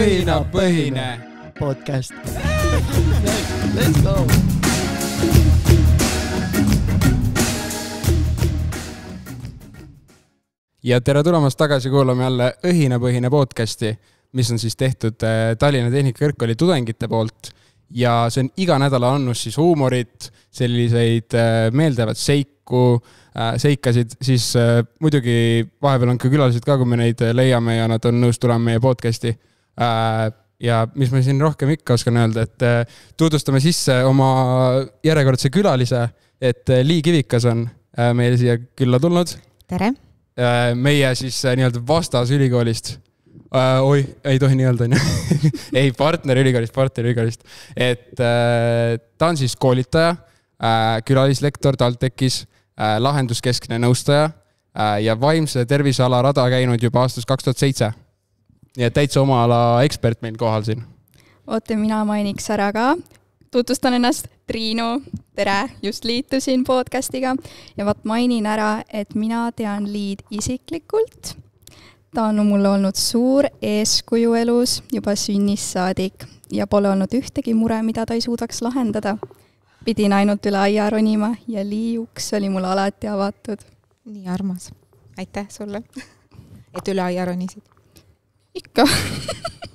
õhinapõhine podcast. Let's go. ja tere tulemast tagasi kuulame jälle õhinapõhine podcasti, mis on siis tehtud äh, Tallinna Tehnikakõrgkooli tudengite poolt ja see on iga nädala annus siis huumorit, selliseid äh, meeldivat seiku, äh, seikasid, siis muidugi vahepeal on ka külalised ka, kui me neid leiame ja nad on nõus tulema meie podcast'i Äh, ja mis ma siin rohkem ikka oskan öelda, et äh, tutvustame sisse oma järjekordse külalise, et äh, Lii Kivikas on meile siia külla tulnud. tere! meie siis nii-öelda vastasülikoolist äh,. oi, ei tohi nii öelda, onju. ei, partnerülikoolist, partnerülikoolist. et äh, ta on siis koolitaja äh,, külalislektor TalTechis äh,, lahenduskeskne nõustaja äh, ja vaimse tervise ala rada käinud juba aastast kaks tuhat seitse nii et täitsa oma ala ekspert meil kohal siin. oota, mina mainiks ära ka, tutvustan ennast, Triinu, tere, just liitusin podcast'iga ja vot mainin ära, et mina tean Liid isiklikult. ta on mulle olnud suur eeskuju elus juba sünnist saadik ja pole olnud ühtegi mure, mida ta ei suudaks lahendada. pidin ainult üle aia ronima ja Lii uks oli mul alati avatud. nii armas, aitäh sulle, et üle aia ronisid ikka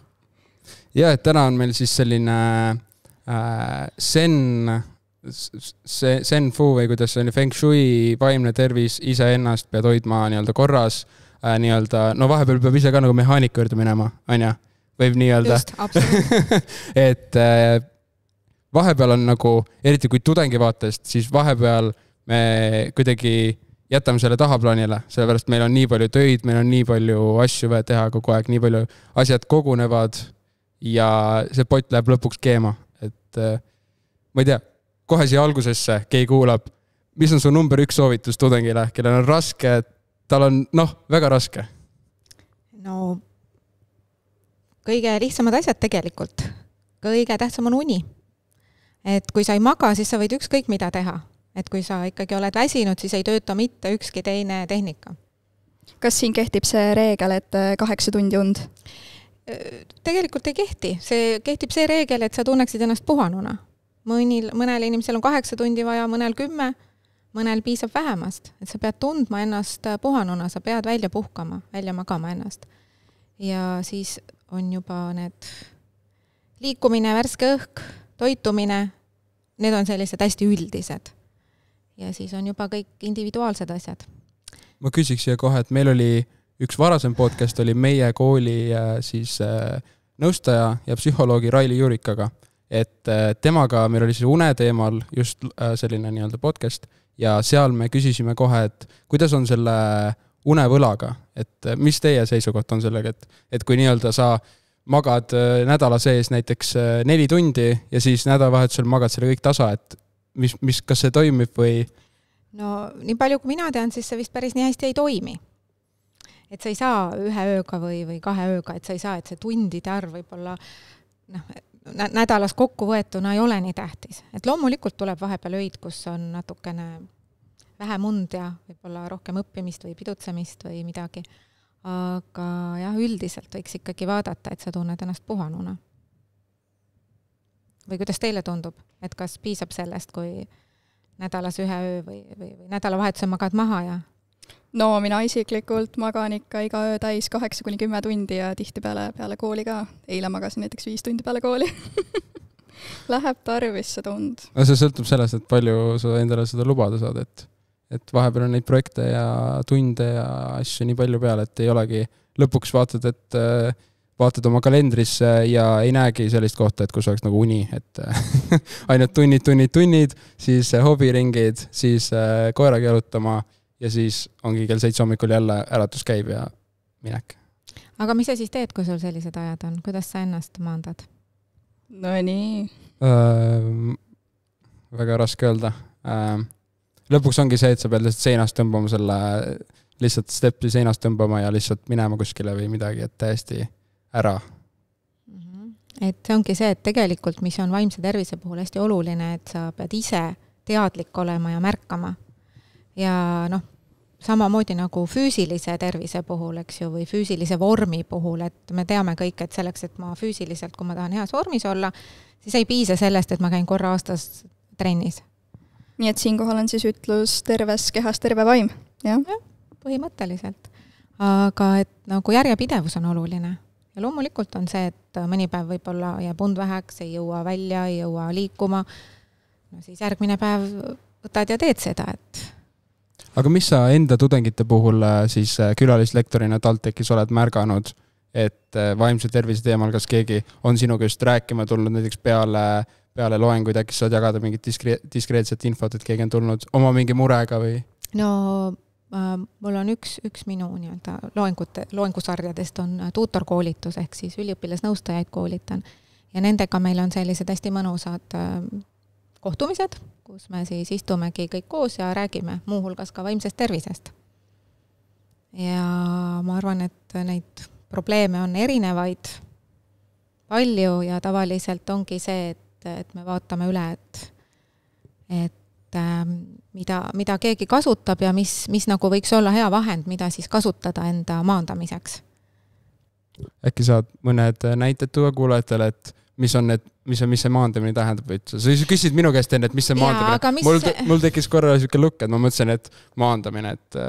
ja, et täna on meil siis selline äh, sen, see sen-fu või kuidas see oli, feng shui, vaimne tervis, iseennast pead hoidma nii-öelda korras äh,, nii-öelda, no vahepeal peab ise ka nagu mehaaniku juurde minema, on ju, võib nii öelda. et äh, vahepeal on nagu, eriti kui tudengi vaatest, siis vahepeal me kuidagi jätame selle tahaplaanile, sellepärast meil on nii palju töid, meil on nii palju asju vaja teha kogu aeg, nii palju asjad kogunevad ja see pott läheb lõpuks keema, et äh, ma ei tea, kohe siia algusesse keegi kuulab, mis on su number üks soovitus tudengile, kellel on raske, tal on noh, väga raske? no kõige lihtsamad asjad tegelikult, kõige tähtsam on uni. et kui sa ei maga, siis sa võid ükskõik mida teha et kui sa ikkagi oled väsinud, siis ei tööta mitte ükski teine tehnika. kas siin kehtib see reegel, et äh, kaheksa tundi und? Äh, tegelikult ei kehti, see kehtib see reegel, et sa tunneksid ennast puhanuna. mõnil, mõnel inimesel on kaheksa tundi vaja, mõnel kümme, mõnel piisab vähemast, et sa pead tundma ennast äh, puhanuna, sa pead välja puhkama, välja magama ennast. ja siis on juba need liikumine, värske õhk, toitumine, need on sellised hästi üldised ja siis on juba kõik individuaalsed asjad. ma küsiks siia kohe, et meil oli üks varasem podcast oli meie kooli äh, siis äh, nõustaja ja psühholoogi Raili Juurikaga, et äh, temaga meil oli siis une teemal just selline nii-öelda podcast ja seal me küsisime kohe, et kuidas on selle unevõlaga, et mis teie seisukoht on sellega, et, et kui nii-öelda sa magad nädala sees näiteks neli tundi ja siis nädalavahetusel magad selle kõik tasa, et mis, mis, kas see toimib või? no nii palju, kui mina tean, siis see vist päris nii hästi ei toimi. et sa ei saa ühe ööga või, või kahe ööga, et sa ei saa, et see tundide arv võib-olla noh, nädalas kokku võetuna ei ole nii tähtis. et loomulikult tuleb vahepeal öid, kus on natukene vähem und ja võib-olla rohkem õppimist või pidutsemist või midagi. aga jah, üldiselt võiks ikkagi vaadata, et sa tunned ennast puhanuna või kuidas teile tundub, et kas piisab sellest, kui nädalas ühe öö või, või, või nädalavahetusel magad maha ja? no mina isiklikult magan ikka iga öö täis kaheksa kuni kümme tundi ja tihtipeale peale kooli ka. eile magasin näiteks viis tundi peale kooli Läheb tarvis see tund. no see sõltub sellest, et palju sa endale seda lubada saad, et et vahepeal on neid projekte ja tunde ja asju nii palju peal, et ei olegi, lõpuks vaatad, et äh, vaatad oma kalendrisse ja ei näegi sellist kohta, et kus oleks nagu uni, et ainult tunnid, tunnid, tunnid, siis äh, hobiringid, siis äh, koeraga jalutama ja siis ongi kell seitse hommikul jälle äratus käib ja minek. aga mis sa siis teed, kui sul sellised ajad on, kuidas sa ennast maandad? Nonii ähm,. väga raske öelda ähm,. lõpuks ongi see, et sa pead lihtsalt seinast tõmbama selle, lihtsalt steppi seinast tõmbama ja lihtsalt minema kuskile või midagi, et täiesti äh, ära mm. -hmm. et see ongi see, et tegelikult, mis on vaimse tervise puhul hästi oluline, et sa pead ise teadlik olema ja märkama. ja noh, samamoodi nagu füüsilise tervise puhul, eks ju, või füüsilise vormi puhul, et me teame kõik, et selleks, et ma füüsiliselt, kui ma tahan heas vormis olla, siis ei piisa sellest, et ma käin korra aastas trennis. nii et siinkohal on siis ütlus terves kehas terve vaim, jah? jah, põhimõtteliselt. aga et nagu järjepidevus on oluline, ja loomulikult on see, et äh, mõni päev võib-olla jääb und väheks, ei jõua välja, ei jõua liikuma, no siis järgmine päev võtad ja teed seda, et. aga mis sa enda tudengite puhul äh, siis äh, külalislektorina TalTechis oled märganud, et vaimse tervise teemal, kas keegi on sinuga just rääkima tulnud näiteks peale, peale loenguid, äkki saad jagada mingit diskre-, diskreetset infot, et keegi on tulnud oma mingi murega või? no Äh, mul on üks, üks minu nii-öelda loengute, loengusarjadest on äh, tuutorkoolitus ehk siis üliõpilasnõustajaid koolitan ja nendega meil on sellised hästi mõnusad äh, kohtumised, kus me siis istumegi kõik koos ja räägime muuhulgas ka vaimsest tervisest. ja ma arvan, et neid probleeme on erinevaid palju ja tavaliselt ongi see, et, et me vaatame üle, et, et et ähm, mida, mida keegi kasutab ja mis, mis nagu võiks olla hea vahend, mida siis kasutada enda maandamiseks. äkki saad mõned äh, näited tuua kuulajatele, et mis on need, mis on, mis see maandamine tähendab üldse, sa küsisid minu käest enne, et mis see maandamine, mis... mul, mul tekkis korra sihuke lukk, et ma mõtlesin, et maandamine, et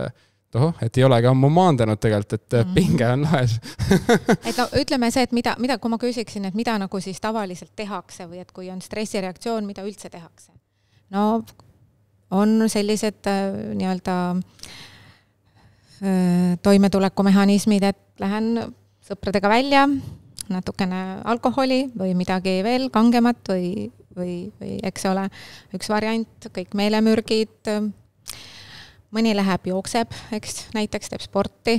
tohoh, äh, et ei olegi ammu maandanud tegelikult, et mm. pinge on laes et no ütleme see, et mida, mida, kui ma küsiksin, et mida nagu siis tavaliselt tehakse või et kui on stressireaktsioon, mida üldse tehakse? no on sellised äh, nii-öelda äh, toimetulekumehhanismid, et lähen sõpradega välja, natukene alkoholi või midagi veel kangemat või, või, või eks ole, üks variant, kõik meelemürgid, mõni läheb jookseb, eks, näiteks teeb sporti,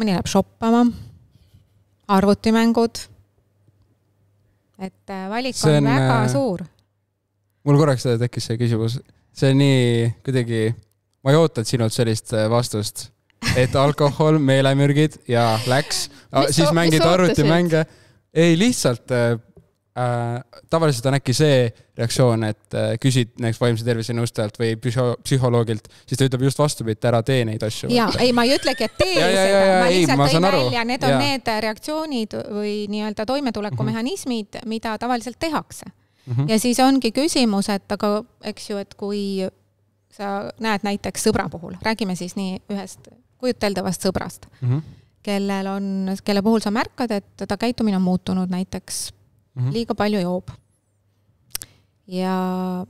mõni läheb shoppama, arvutimängud, et äh, valik on, on väga suur. mul korraks tekkis see küsimus see nii kuidagi, ma ei ootanud sinult sellist äh, vastust, et alkohol, meelemürgid ja läks, ah, siis mängid arvutimänge. ei, lihtsalt äh, äh, tavaliselt on äkki see reaktsioon, et äh, küsid näiteks vaimse tervise nõustajalt või psühho-, psühholoogilt, siis ta ütleb just vastupidi, et ära tee neid asju. ja, ei, ma ei ütlegi, et tee seda, ma lihtsalt tõin välja, need on ja. need reaktsioonid või nii-öelda toimetulekumehhanismid mm, -hmm. mida tavaliselt tehakse mm. -hmm. ja siis ongi küsimus, et aga eks ju, et kui sa näed näiteks sõbra puhul, räägime siis nii ühest kujuteldavast sõbrast mm, -hmm. kellel on, kelle puhul sa märkad, et ta käitumine on muutunud, näiteks mm -hmm. liiga palju joob. ja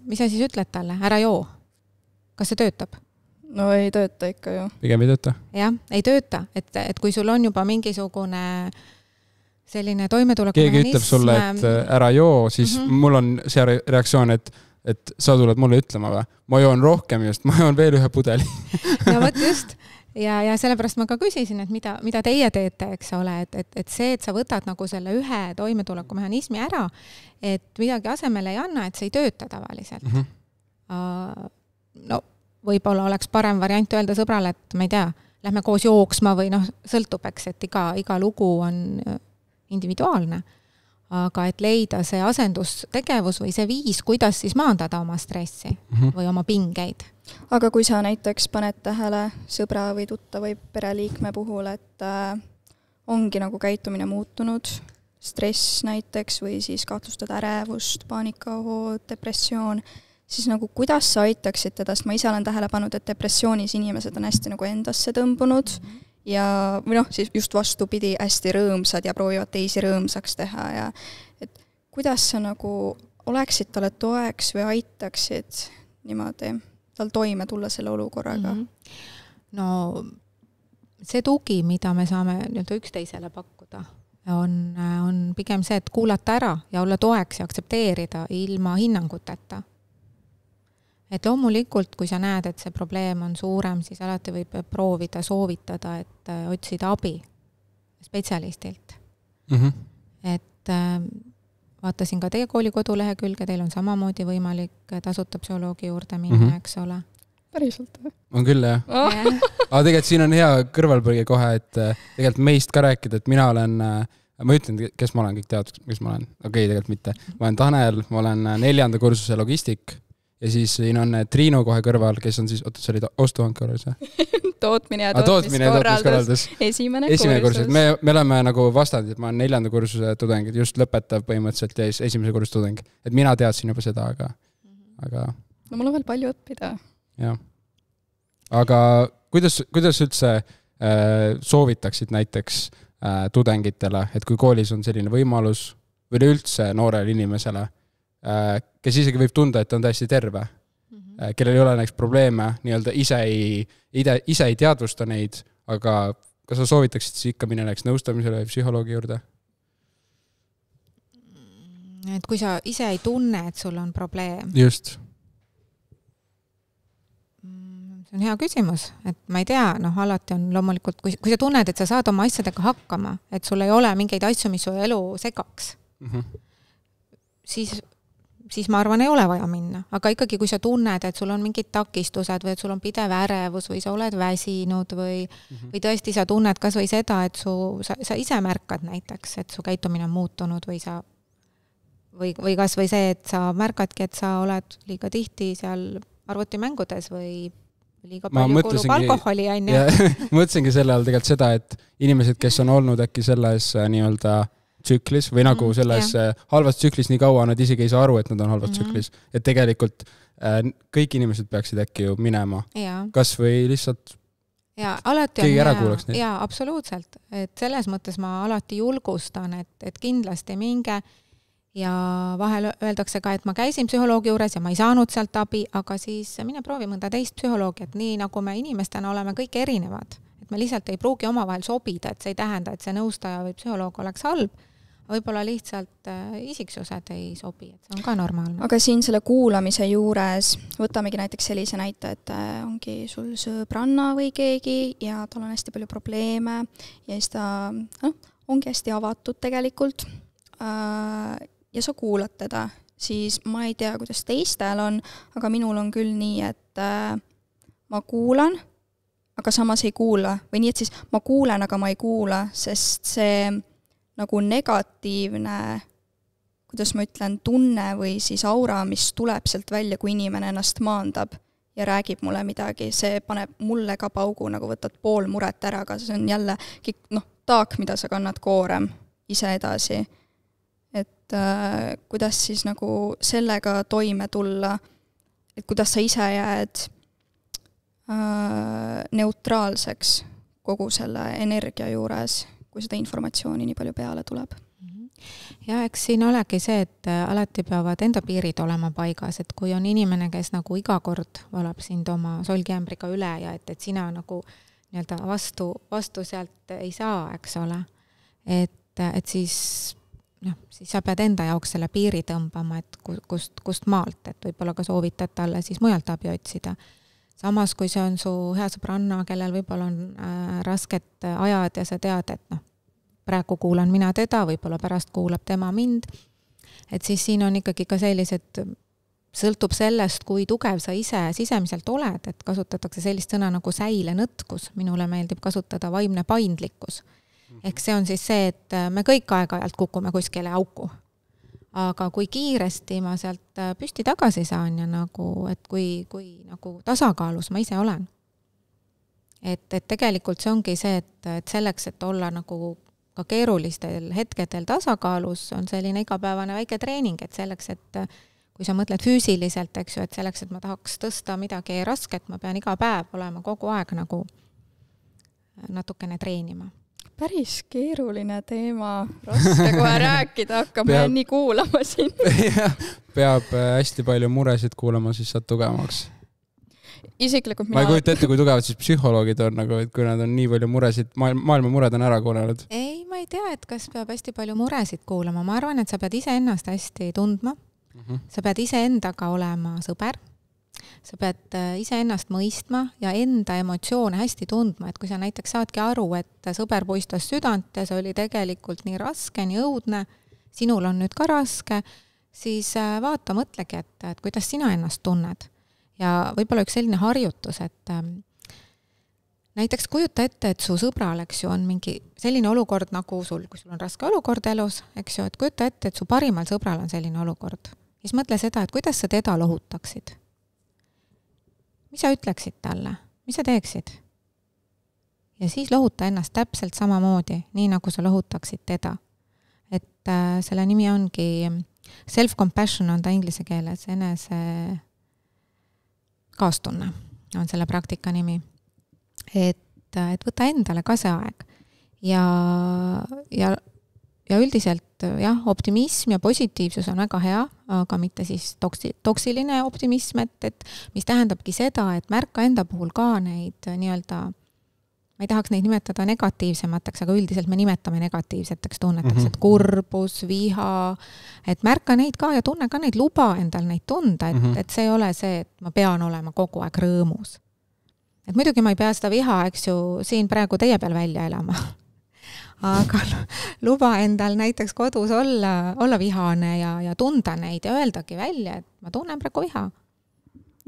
mis sa siis ütled talle, ära joo. kas see töötab? no ei tööta ikka ju. pigem ei tööta. jah, ei tööta, et, et kui sul on juba mingisugune äh, selline toimetulek. keegi ütleb sulle, et äh, ära joo, siis mm -hmm. mul on see reaktsioon, et et sa tuled mulle ütlema või? ma joon rohkem just, ma joon veel ühe pudeli no vot just ja, ja sellepärast ma ka küsisin, et mida, mida teie teete, eks ole, et, et, et see, et sa võtad nagu selle ühe toimetulekumehhanismi ära, et midagi asemele ei anna, et see ei tööta tavaliselt mm. -hmm. no võib-olla oleks parem variant öelda sõbrale, et ma ei tea, lähme koos jooksma või noh, sõltub, eks, et iga, iga lugu on individuaalne, aga et leida see asendustegevus või see viis, kuidas siis maandada oma stressi mm -hmm. või oma pingeid. aga kui sa näiteks paned tähele sõbra või tuttava või pereliikme puhul, et äh, ongi nagu käitumine muutunud, stress näiteks või siis kahtlustad ärevust, paanikaohud, depressioon, siis nagu kuidas sa aitaksid teda, sest ma ise olen tähele pannud, et depressioonis inimesed on hästi nagu endasse tõmbunud mm -hmm ja, või noh, siis just vastupidi, hästi rõõmsad ja proovivad teisi rõõmsaks teha ja et kuidas sa nagu oleksid talle toeks või aitaksid niimoodi tal toime tulla selle olukorraga mm? -hmm. no see tugi, mida me saame nii-öelda üksteisele pakkuda, on, on pigem see, et kuulata ära ja olla toeks ja aktsepteerida ilma hinnanguteta et loomulikult, kui sa näed, et see probleem on suurem, siis alati võib proovida soovitada, et äh, otsida abi spetsialistilt mm. -hmm. et ähm, vaatasin ka teie kooli kodulehekülge, teil on samamoodi võimalik äh, tasuta psühholoogi juurde minna mm, -hmm. eks ole. päriselt või? on küll, jah oh. aga tegelikult siin on hea kõrvalpõige kohe, et äh, tegelikult meist ka rääkida, et mina olen ma ütlen, kes ma olen, kõik teavad, kes ma olen. okei okay,, tegelikult mitte. ma olen Tanel, ma olen neljanda kursuse logistik ja siis siin on eh, Triinu kohe kõrval, kes on siis, oota, see oli ostuhanke juures või? tootmine ja ah, tootmiskorraldus. esimene, esimene kursus, kursus., me, me oleme nagu vastandid, ma olen neljanda kursuse tudeng, just lõpetav põhimõtteliselt ja siis esimese kursuse tudeng. et mina teadsin juba seda, aga, aga. no mul on veel palju õppida. jah. aga kuidas, kuidas üldse äh, soovitaksid näiteks äh, tudengitele, et kui koolis on selline võimalus või üleüldse noorele inimesele Äh, kes isegi võib tunda, et ta on täiesti terve mm, -hmm. kellel ei ole näiteks probleeme, nii-öelda ise ei, ise, ise ei teadvusta neid, aga kas sa soovitaksid siis ikka minna näiteks nõustamisele või psühholoogi juurde? Mm, et kui sa ise ei tunne, et sul on probleem. just. Mm, see on hea küsimus, et ma ei tea, noh, alati on loomulikult, kui, kui sa tunned, et sa saad oma asjadega hakkama, et sul ei ole mingeid asju, mis su elu segaks mm, -hmm. siis siis ma arvan, ei ole vaja minna, aga ikkagi, kui sa tunned, et sul on mingid takistused või et sul on pidev ärevus või sa oled väsinud või mm, -hmm. või tõesti sa tunned kas või seda, et su, sa, sa ise märkad näiteks, et su käitumine on muutunud või sa või, või kas või see, et sa märkadki, et sa oled liiga tihti seal arvutimängudes või liiga palju ma kulub alkoholi, on ju. mõtlesingi selle all tegelikult seda, et inimesed, kes on olnud äkki selles äh, nii-öelda äh, tsüklis või nagu mhm, selles mm, -hmm. halvas tsüklis nii kaua nad isegi ei saa aru, et nad on halvas mm -hmm. tsüklis. et tegelikult äh, kõik inimesed peaksid äkki ju minema, kas või lihtsalt ja alati on hea, jaa, absoluutselt, et selles mõttes ma alati julgustan, et, et kindlasti minge ja vahel öeldakse ka, et ma käisin psühholoogi juures ja ma ei saanud sealt abi, aga siis mine proovi mõnda teist psühholoogi, et nii nagu me inimestena oleme kõik erinevad, et me lihtsalt ei pruugi omavahel sobida, et see ei tähenda, et see nõustaja või psühholoog oleks halb võib-olla lihtsalt äh, isiksused ei sobi, et see on ka normaalne. aga siin selle kuulamise juures võtamegi näiteks sellise näite, et äh, ongi sul sõbranna või keegi ja tal on hästi palju probleeme ja siis ta noh, ongi hästi avatud tegelikult äh, ja sa kuulad teda, siis ma ei tea, kuidas teistel on, aga minul on küll nii, et ma kuulan, aga samas ei kuula või nii, et siis ma kuulen, aga ma ei kuula, sest see nagu negatiivne, kuidas ma ütlen, tunne või siis aura, mis tuleb sealt välja, kui inimene ennast maandab ja räägib mulle midagi, see paneb mulle ka paugu, nagu võtad pool muret ära, aga see on jälle noh, taak, mida sa kannad koorem ise edasi. et äh, kuidas siis nagu sellega toime tulla, et kuidas sa ise jääd äh, neutraalseks kogu selle energia juures kui seda informatsiooni nii palju peale tuleb mhm. ja eks siin olegi see, et äh, alati peavad enda piirid olema paigas, et kui on inimene, kes nagu iga kord valab sind oma solgiämbriga üle ja et, et sina nagu nii-öelda vastu, vastu sealt ei saa, eks ole, et, äh, et siis noh, siis sa pead enda jaoks selle piiri tõmbama, et kust, kust maalt, et võib-olla ka soovitad talle siis mujalt abi otsida samas, kui see on su hea sõbranna, kellel võib-olla on äh, rasked äh, ajad ja sa tead, et noh, praegu kuulan mina teda, võib-olla pärast kuulab tema mind, et siis siin on ikkagi ka sellised, sõltub sellest, kui tugev sa ise sisemiselt oled, et kasutatakse sellist sõna nagu säilenõtkus, minule meeldib kasutada vaimne paindlikkus. Mhm. ehk see on siis see, et äh, me kõik aeg-ajalt kukume kuskile auku aga kui kiiresti ma sealt äh, püsti tagasi saan ja nagu, et kui, kui nagu tasakaalus ma ise olen. et, et tegelikult see ongi see, et, et selleks, et olla nagu ka keerulistel hetkedel tasakaalus, on selline igapäevane väike treening, et selleks, et kui sa mõtled füüsiliselt, eks ju, et selleks, et ma tahaks tõsta midagi rasket, ma pean iga päev olema kogu aeg nagu natukene treenima päris keeruline teema, raske kohe rääkida hakkame peab... nii kuulama siin peab äh, hästi palju muresid kuulama, siis saad tugevamaks. isiklikult mina. ma ei kujuta ette, kui tugevad siis psühholoogid on nagu, et kui nad on nii palju muresid, maailma, maailma mured on ära kuulanud. ei, ma ei tea, et kas peab hästi palju muresid kuulama, ma arvan, et sa pead iseennast hästi tundma mm. -hmm. sa pead iseendaga olema sõber sa pead äh, iseennast mõistma ja enda emotsioone hästi tundma, et kui sa näiteks saadki aru, et sõber puistas südant ja see oli tegelikult nii raske, nii õudne, sinul on nüüd ka raske, siis äh, vaata, mõtlegi, et, et kuidas sina ennast tunned. ja võib-olla üks selline harjutus, et ähm, näiteks kujuta ette, et su sõbral, eks ju, on mingi selline olukord nagu sul, kui sul on raske olukord elus, eks ju, et kujuta ette, et su parimal sõbral on selline olukord. siis mõtle seda, et kuidas sa teda lohutaksid mis sa ütleksid talle, mis sa teeksid? ja siis lohuta ennast täpselt samamoodi, nii nagu sa lohutaksid teda. et äh, selle nimi ongi mm, self-compassion on ta inglise keeles, enese kaastunne on selle praktika nimi. et, äh, et võta endale ka see aeg ja, ja ja üldiselt äh, jah, optimism ja positiivsus on väga hea, aga mitte siis toksi-, toksiline optimism, et, et mis tähendabki seda, et märka enda puhul ka neid äh, nii-öelda ma ei tahaks neid nimetada negatiivsemateks, aga üldiselt me nimetame negatiivseteks tunneteks mm, -hmm. et mhm. kurbus, viha, et märka neid ka ja tunne ka neid, luba endal neid tunda, et mm, -hmm. et see ei ole see, et ma pean olema kogu aeg rõõmus. et muidugi ma ei pea seda viha, eks ju, siin praegu teie peal välja elama aga luba endal näiteks kodus olla, olla vihane ja, ja tunda neid ja öeldagi välja, et ma tunnen praegu viha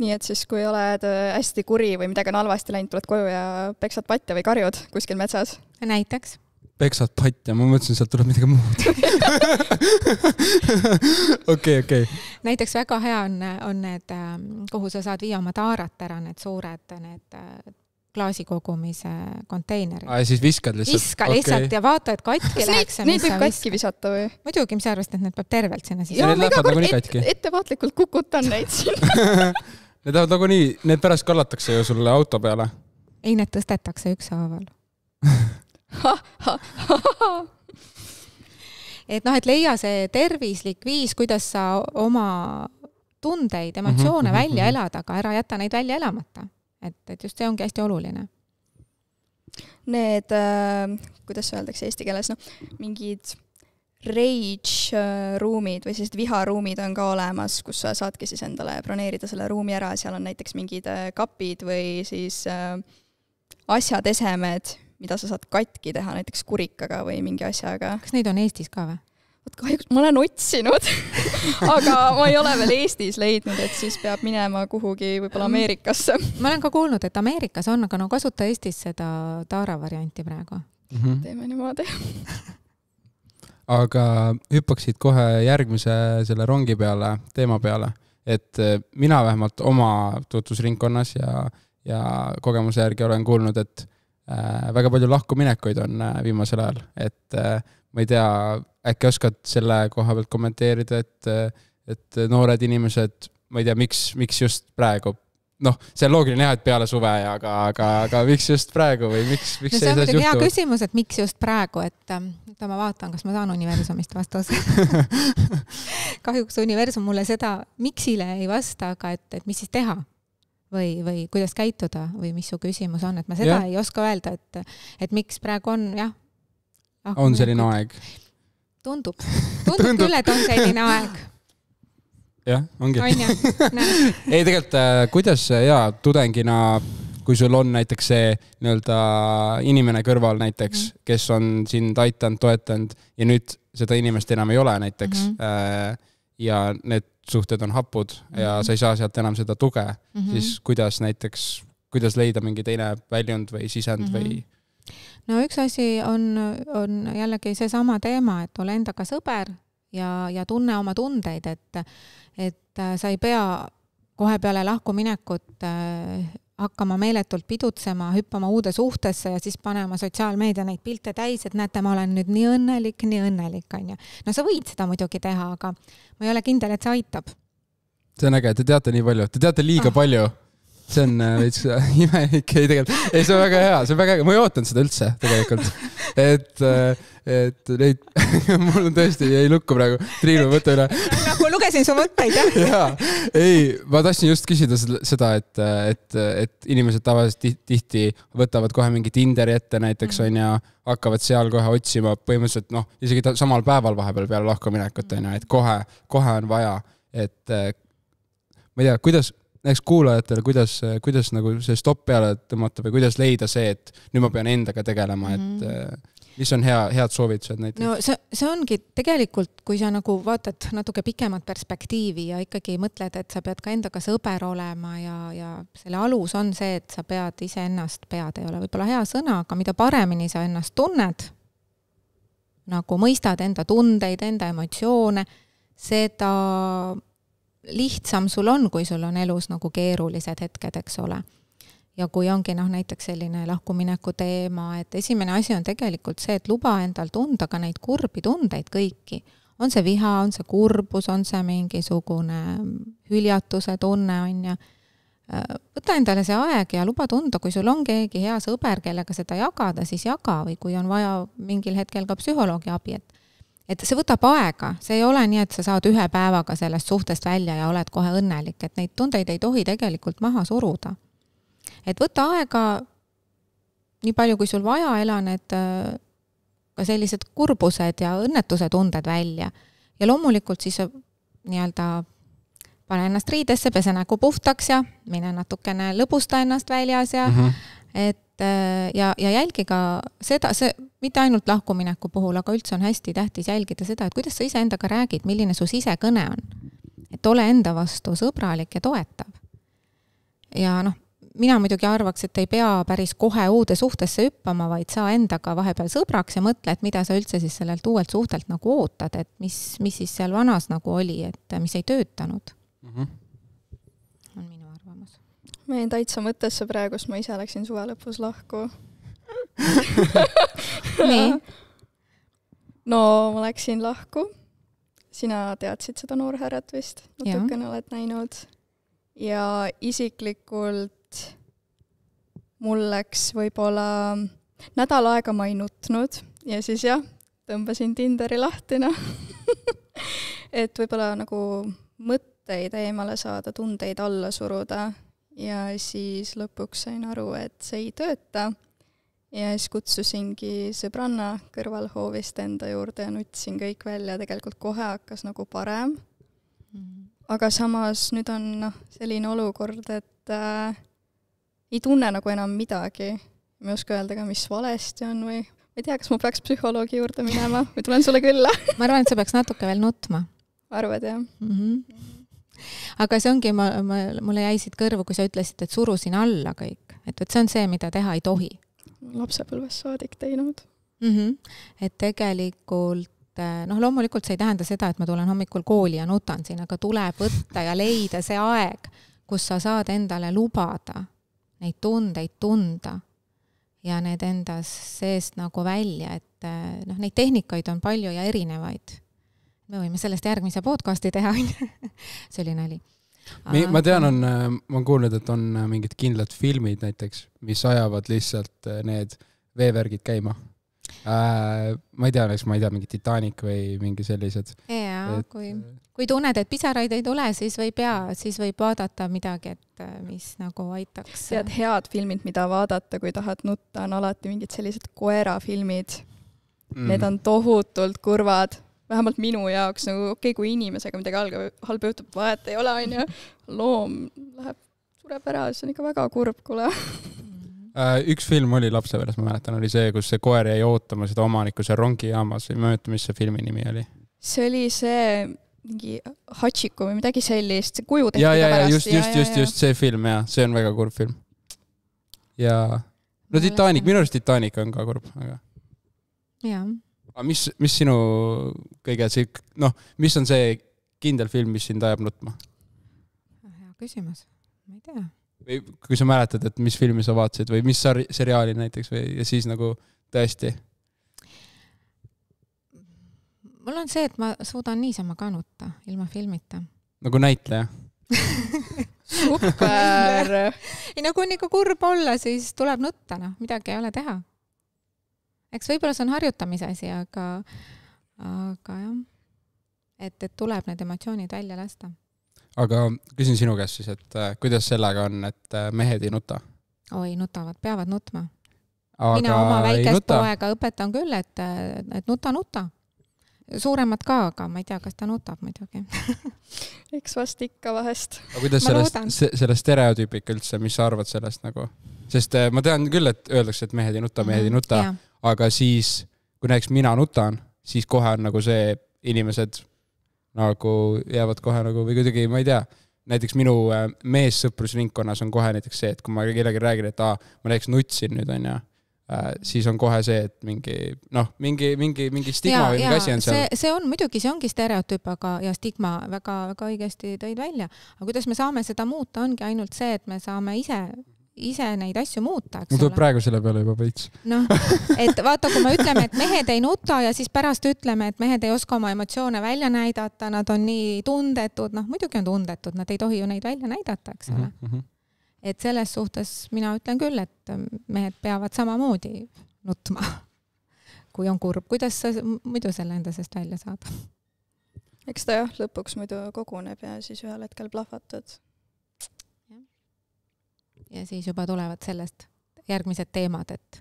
nii et siis, kui oled äh, hästi kuri või midagi on halvasti läinud, tuled koju ja peksad patja või karjud kuskil metsas? näiteks. peksad patja, ma mõtlesin, sealt tuleb midagi muud. okei, okei. näiteks väga hea on, on need, ähm, kuhu sa saad viia oma taarat ära, need suured, need äh, klaasi kogumise konteineri. aa, ja siis viskad lihtsalt? viska okay. lihtsalt ja vaata, et katki kas läheks. Neid võib katki visata või? muidugi, mis sa arvasid, et need peab tervelt sinna sisse? jaa, ma iga nagu kord et, ettevaatlikult kukutan neid sinna Need lähevad nagunii, need pärast kallatakse ju sulle auto peale. ei, need tõstetakse ükshaaval et noh, et leia see tervislik viis, kuidas sa oma tundeid, emotsioone mm -hmm, välja mm -hmm. elada, aga ära jäta neid välja elamata et, et just see ongi hästi oluline. Need äh,, kuidas öeldakse eesti keeles, noh, mingid rage äh, ruumid või sellised viharuumid on ka olemas, kus sa saadki siis endale broneerida selle ruumi ära, seal on näiteks mingid äh, kapid või siis äh, asjadesemed, mida sa saad katki teha näiteks kurikaga või mingi asjaga. kas neid on Eestis ka või? vot kahjuks ma olen otsinud aga ma ei ole veel Eestis leidnud, et siis peab minema kuhugi võib-olla mm. Ameerikasse. ma olen ka kuulnud, et Ameerikas on, aga no kasuta Eestis seda taara varianti praegu mm. -hmm. teeme niimoodi aga hüppaksid kohe järgmise selle rongi peale, teema peale, et eh, mina vähemalt oma tutvusringkonnas ja, ja kogemuse järgi olen kuulnud, et eh, väga palju lahkuminekuid on eh, viimasel ajal, et ma ei tea, äkki oskad selle koha pealt kommenteerida, et, et noored inimesed, ma ei tea, miks, miks just praegu? noh, see on loogiline jah, et peale suve, aga, aga, aga miks just praegu või miks, miks no, see muidugi hea juhtuvad? küsimus, et miks just praegu, et ähm, oota, ma vaatan, kas ma saan universumist vastuse kahjuks universum mulle seda miksile ei vasta, aga et, et mis siis teha või, või kuidas käituda või mis su küsimus on, et ma seda ja. ei oska öelda, et, et miks praegu on jah, ah,. on selline aeg? tundub, tundub, tundub küll, et on selline aeg. jah, ongi. on ju, ei tegelikult, äh, kuidas äh, ja tudengina kui sul on näiteks see nii-öelda inimene kõrval näiteks mm, -hmm. kes on sind aidanud, toetanud ja nüüd seda inimest enam ei ole näiteks mm. -hmm. ja need suhted on hapud mm -hmm. ja mhm. sa ei saa sealt enam seda tuge mm, -hmm. siis kuidas näiteks, kuidas leida mingi teine väljund või sisend mm -hmm. või no üks asi on, on jällegi seesama teema, et ole endaga sõber ja, ja tunne oma tundeid, et, et äh, sa ei pea kohe peale lahkuminekut äh, hakkama meeletult pidutsema, hüppama uude suhtesse ja siis panema sotsiaalmeedia neid pilte täis, et näete, ma olen nüüd nii õnnelik, nii õnnelik, onju. no sa võid seda muidugi teha, aga ma ei ole kindel, et see aitab. see on äge, te teate nii palju, te teate liiga ah. palju see on äh, veits äh, imelik, ei tegelikult, ei see on väga hea, see on väga hea, ma ei ootanud seda üldse tegelikult. et, äh, et neid mul on tõesti, jäi lukku praegu, Triinu mõte üle. nagu lugesin su mõtteid jah. jaa, ei, ma tahtsin just küsida seda, et, et, et inimesed tavaliselt tihti võtavad kohe mingi Tinderi ette näiteks mm. on ju, hakkavad seal kohe otsima põhimõtteliselt noh, isegi samal päeval vahepeal peale lahkuminekut on ju, et kohe, kohe on vaja, et ma ei tea, kuidas näiteks kuulajatele, kuidas, kuidas nagu see stopp peale tõmmata või kuidas leida see, et nüüd ma pean endaga tegelema, et mm. mis on hea, head soovitused näiteks? no see, see ongi tegelikult, kui sa nagu vaatad natuke pikemat perspektiivi ja ikkagi mõtled, et sa pead ka endaga sõber olema ja, ja selle alus on see, et sa pead iseennast, pead ei ole võib-olla hea sõna, aga mida paremini sa ennast tunned, nagu mõistad enda tundeid, enda emotsioone, seda lihtsam sul on, kui sul on elus nagu keerulised hetked, eks ole. ja kui ongi noh, näiteks selline lahkumineku teema, et esimene asi on tegelikult see, et luba endal tunda ka neid kurbi tundeid kõiki. on see viha, on see kurbus, on see mingisugune hüljatuse tunne, on ju, võta endale see aeg ja luba tunda, kui sul on keegi hea sõber, kellega seda jagada, siis jaga või kui on vaja mingil hetkel ka psühholoogi abi, et et see võtab aega, see ei ole nii, et sa saad ühe päevaga sellest suhtest välja ja oled kohe õnnelik, et neid tundeid ei tohi tegelikult maha suruda. et võta aega nii palju, kui sul vaja, ela need äh, ka sellised kurbused ja õnnetuse tunded välja. ja loomulikult siis äh, nii-öelda pane ennast riidesse, pese nägu puhtaks ja mine natukene lõbusta ennast väljas ja mm -hmm et äh, ja, ja jälgige seda, see mitte ainult lahkumineku puhul, aga üldse on hästi tähtis jälgida seda, et kuidas sa iseendaga räägid, milline su sisekõne on. et ole enda vastu sõbralik ja toetav. ja noh, mina muidugi arvaks, et ei pea päris kohe uude suhtesse hüppama, vaid saa endaga vahepeal sõbraks ja mõtle, et mida sa üldse siis sellelt uuelt suhtelt nagu ootad, et mis, mis siis seal vanas nagu oli, et mis ei töötanud ma jäin täitsa mõttesse praegu, sest ma ise läksin suve lõpus lahku nii? no ma läksin lahku. sina teadsid seda noorhärrat vist, natukene oled näinud. ja isiklikult mul läks võib-olla nädal aega ma ei nutnud ja siis jah, tõmbasin Tinderi lahti, noh et võib-olla nagu mõtteid eemale saada, tundeid alla suruda ja siis lõpuks sain aru, et see ei tööta ja siis kutsusingi sõbranna kõrvalhoovist enda juurde ja nutsin kõik välja, tegelikult kohe hakkas nagu parem mm.. aga samas nüüd on noh, selline olukord, et äh, ei tunne nagu enam midagi. ma ei oska öelda ka, mis valesti on või ma ei tea, kas ma peaks psühholoogi juurde minema või tulen sulle külla ma arvan, et sa peaks natuke veel nutma. arvad, jah mm? -hmm aga see ongi, ma, ma, mulle jäi siit kõrvu, kui sa ütlesid, et surusin alla kõik, et vot see on see, mida teha ei tohi. lapsepõlvest saadik teinud mm. -hmm. et tegelikult eh, noh, loomulikult see ei tähenda seda, et ma tulen hommikul kooli ja nutan siin, aga tuleb võtta ja leida see aeg, kus sa saad endale lubada neid tundeid tunda ja need endas seest nagu välja, et eh, noh, neid tehnikaid on palju ja erinevaid me võime sellest järgmise podcast'i teha, onju. see oli nali. ma tean, on, ma olen kuulnud, et on äh, mingid kindlad filmid näiteks, mis ajavad lihtsalt äh, need veevärgid käima äh,. ma ei tea, näiteks ma ei tea, mingi Titanic või mingi sellised. jaa, kui, äh, kui tunned, et pisaraid ei tule, siis võib jaa, siis võib vaadata midagi, et mis nagu aitaks. tead, head filmid, mida vaadata, kui tahad nutta, on alati mingid sellised koerafilmid mm.. Need on tohutult kurvad vähemalt minu jaoks nagu okei okay,, kui inimesega midagi halga, halba juhtub, vahet ei ole, onju. loom läheb, sureb ära, see on ikka väga kurb, kuule äh, üks film oli lapsepõlves, ma mäletan, oli see, kus see koer jäi ootama seda omanikku seal rongijaamas, ei mäleta, mis see filmi nimi oli. see oli see mingi Hachiko või midagi sellist, see kuju tehti ja, ja, pärast. just, just, just, just see film ja see on väga kurb film. ja no Titanic, minu arust Titanic on ka kurb, aga. jah aga mis, mis sinu kõige sihuke, noh, mis on see kindel film, mis sind ajab nutma? hea küsimus, ma ei tea. või kui sa mäletad, et mis filmi sa vaatasid või mis sari-, seriaali näiteks või, ja siis nagu tõesti? mul on see, et ma suudan niisama ka nutta, ilma filmita. nagu näitleja super ei no nagu kui on ikka kurb olla, siis tuleb nutta, noh, midagi ei ole teha eks võib-olla see on harjutamise asi, aga, aga jah, et, et tuleb need emotsioonid välja lasta. aga küsin sinu käest siis, et äh, kuidas sellega on, et äh, mehed ei nuta? oi, nutavad, peavad nutma. mina oma väikest poega õpetan küll, et, äh, et nuta, nuta. suuremad ka, aga ma ei tea, kas ta nutab muidugi eks vast ikka vahest. aga kuidas ma sellest, selle stereotüübiga üldse, mis sa arvad sellest nagu? sest äh, ma tean küll, et öeldakse, et mehed ei nuta, mehed mm -hmm. ei mhm, nuta yeah aga siis, kui näiteks mina nutan, siis kohe on nagu see, inimesed nagu jäävad kohe nagu või kuidagi, ma ei tea, näiteks minu äh, meessõprusringkonnas on kohe näiteks see, et kui ma kellelegi räägin, et aa, ma näiteks nutsin nüüd, on ju äh, siis on kohe see, et mingi noh, mingi, mingi, mingi stigma ja, või mingi asi on seal. see, see on muidugi, see ongi stereotüüp, aga, ja stigma väga, väga õigesti tõid välja. aga kuidas me saame seda muuta, ongi ainult see, et me saame ise ise neid asju muuta, eks ole. mul tuleb praegu selle peale juba veits. noh, et vaata, kui me ütleme, et mehed ei nuta ja siis pärast ütleme, et mehed ei oska oma emotsioone välja näidata, nad on nii tundetud, noh muidugi on tundetud, nad ei tohi ju neid välja näidata, eks ole mm. -hmm. et selles suhtes mina ütlen küll, et mehed peavad samamoodi nutma, kui on kurb. kuidas sa muidu selle enda seest välja saad? eks ta jah, lõpuks muidu koguneb ja siis ühel hetkel plahvatad ja siis juba tulevad sellest järgmised teemad, et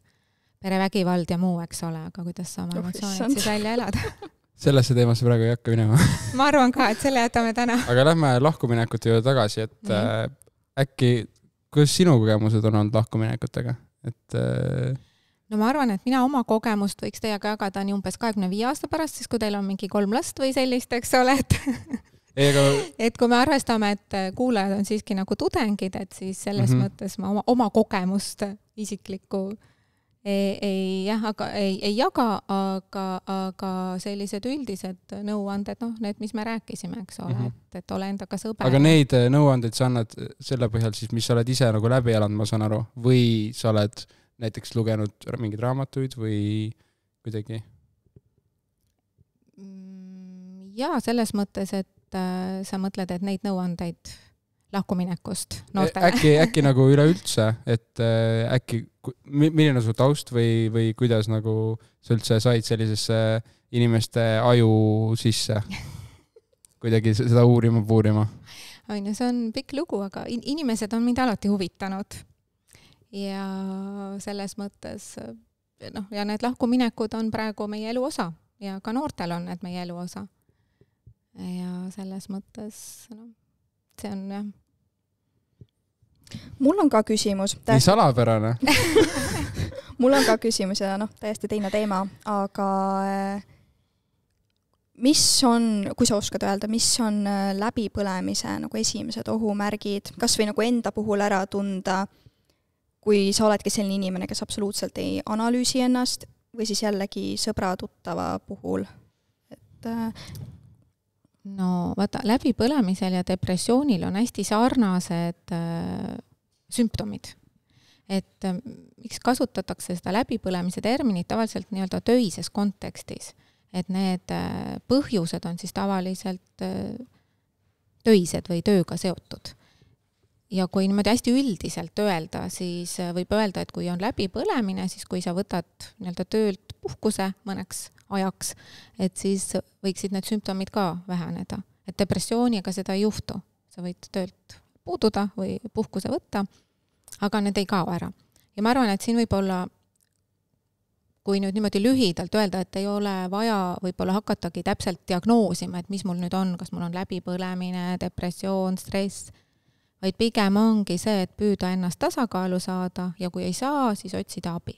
perevägivald ja muu, eks ole, aga kuidas sa oma oh, emotsioonid oh, siis välja elad sellesse teemasse praegu ei hakka minema ma arvan ka, et selle jätame täna. aga lähme lahkuminekute juurde tagasi, et mm -hmm. äh, äkki, kuidas sinu kogemused on olnud lahkuminekutega, et äh...? no ma arvan, et mina oma kogemust võiks teiega jagada nii umbes kahekümne viie aasta pärast, siis kui teil on mingi kolm last või sellist, eks ole, et Ega... et kui me arvestame, et äh, kuulajad on siiski nagu tudengid, et siis selles mm -hmm. mõttes ma oma, oma kogemust isiklikku ei, ei jah, aga ei, ei jaga, aga, aga sellised üldised nõuanded, noh, need, mis me rääkisime, eks ole mm, -hmm. et, et ole endaga sõber. aga neid äh, nõuandeid sa annad äh, selle põhjal siis, mis sa oled ise nagu läbi elanud, ma saan aru, või sa oled näiteks lugenud mingeid raamatuid või kuidagi? Mm, jaa, selles mõttes, et et äh, sa mõtled, et neid nõuandeid lahkuminekust e, noortele? äkki, äkki nagu üleüldse, et äh, äkki, milline on su taust või, või kuidas nagu sa üldse said sellisesse inimeste aju sisse kuidagi seda uurima, puurima? on ju, see on pikk lugu, aga inimesed on mind alati huvitanud. ja selles mõttes noh, ja need lahkuminekud on praegu meie elu osa ja ka noortel on need meie elu osa ja selles mõttes noh, see on jah. mul on ka küsimus tähest.... nii salapärane mul on ka küsimus ja noh, täiesti teine teema, aga äh, mis on, kui sa oskad öelda, mis on äh, läbipõlemise nagu esimesed ohumärgid, kas või nagu enda puhul ära tunda, kui sa oledki selline inimene, kes absoluutselt ei analüüsi ennast, või siis jällegi sõbra-tuttava puhul, et äh, no vaata, läbipõlemisel ja depressioonil on hästi sarnased äh, sümptomid. et äh, miks kasutatakse seda läbipõlemise terminit tavaliselt nii-öelda töises kontekstis, et need äh, põhjused on siis tavaliselt äh, töised või tööga seotud ja kui niimoodi hästi üldiselt öelda, siis äh, võib öelda, et kui on läbipõlemine, siis kui sa võtad nii-öelda töölt puhkuse mõneks ajaks, et siis võiksid need sümptomid ka väheneda. et depressiooniga seda ei juhtu, sa võid töölt puududa või puhkuse võtta, aga need ei kao ära. ja ma arvan, et siin võib olla kui nüüd niimoodi lühidalt öelda, et ei ole vaja võib-olla hakatagi täpselt diagnoosima, et mis mul nüüd on, kas mul on läbipõlemine, depressioon, stress, vaid pigem ongi see, et püüda ennast tasakaalu saada ja kui ei saa, siis otsida abi.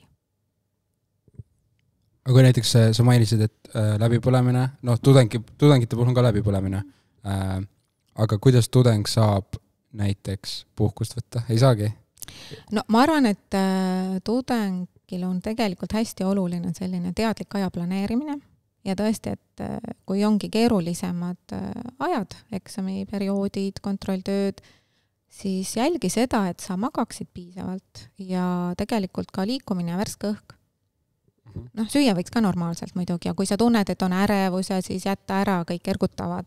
aga kui näiteks sa mainisid, et äh, läbipõlemine, noh, tudengi, tudengite puhul on ka läbipõlemine äh,, aga kuidas tudeng saab näiteks puhkust võtta, ei saagi? no ma arvan, et äh, tudengil on tegelikult hästi oluline selline teadlik aja planeerimine ja tõesti, et äh, kui ongi keerulisemad äh, ajad, eksamiperioodid, kontrolltööd, siis jälgi seda, et sa magaksid piisavalt ja tegelikult ka liikumine ja värske õhk. Mhm. noh, süüa võiks ka normaalselt muidugi, ja kui sa tunned, et on ärevus ja siis jäta ära kõik ergutavad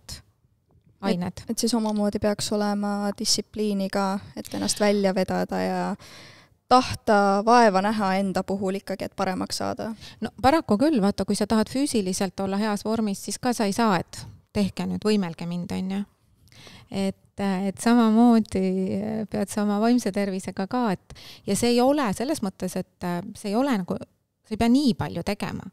ained. et siis omamoodi peaks olema distsipliini ka, et ennast välja vedada ja tahta vaeva näha enda puhul ikkagi, et paremaks saada? no paraku küll, vaata, kui sa tahad füüsiliselt olla heas vormis, siis ka sa ei saa, et tehke nüüd, võimelge mind, on ju et, et samamoodi pead sa oma vaimse tervisega ka, et ja see ei ole selles mõttes, et see ei ole nagu, sa ei pea nii palju tegema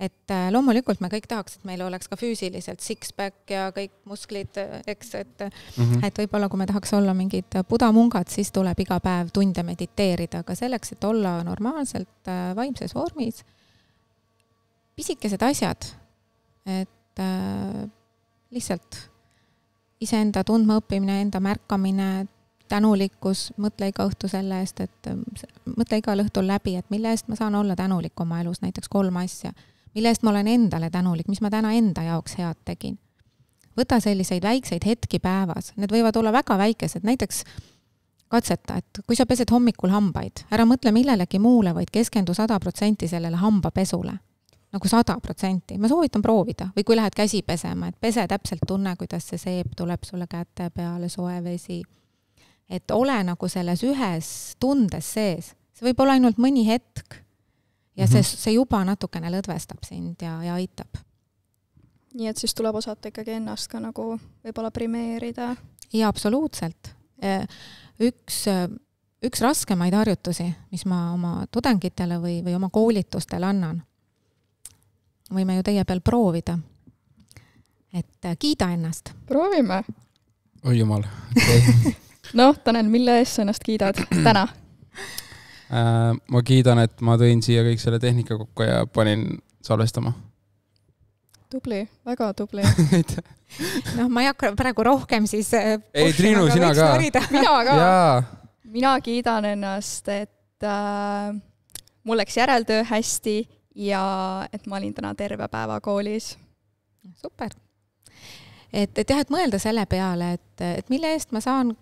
et loomulikult me kõik tahaks, et meil oleks ka füüsiliselt six-pack ja kõik musklid, eks, et mm -hmm. et võib-olla kui me tahaks olla mingid pudamungad, siis tuleb iga päev tunde mediteerida, aga selleks, et olla normaalselt äh, vaimses vormis, pisikesed asjad, et äh, lihtsalt iseenda tundmaõppimine, enda märkamine, tänulikkus, mõtle iga õhtu selle eest, et mõtle igal õhtul läbi, et mille eest ma saan olla tänulik oma elus, näiteks kolm asja. mille eest ma olen endale tänulik, mis ma täna enda jaoks head tegin. võta selliseid väikseid hetki päevas, need võivad olla väga väikesed, näiteks katseta, et kui sa pesed hommikul hambaid, ära mõtle millelegi muule, vaid keskendu sada protsenti sellele hambapesule nagu sada protsenti, ma soovitan proovida või kui lähed käsi pesema, et pese täpselt tunne, kuidas see seep tuleb sulle käte peale, soe vesi. et ole nagu selles ühes tundes sees, see võib olla ainult mõni hetk ja see, mhm. see juba natukene lõdvestab sind ja, ja aitab. nii et siis tuleb osata ikkagi ennast ka nagu võib-olla primeerida? jaa, absoluutselt. Äh, üks üks raskemaid harjutusi, mis ma oma tudengitele või, või oma koolitustel annan, võime ju teie peal proovida. et äh, kiida ennast. proovime. oi jumal okay. noh, Tanel, mille eest sa ennast kiidad täna? Äh, ma kiidan, et ma tõin siia kõik selle tehnika kokku ja panin salvestama. tubli, väga tubli noh, ma ei hakka praegu rohkem siis. Äh, ei, Triinu, sina ka. mina ka. mina kiidan ennast, et äh, mul läks järeltöö hästi ja et ma olin täna terve päeva koolis. super. et, et jah, et mõelda selle peale, et, et mille eest ma saan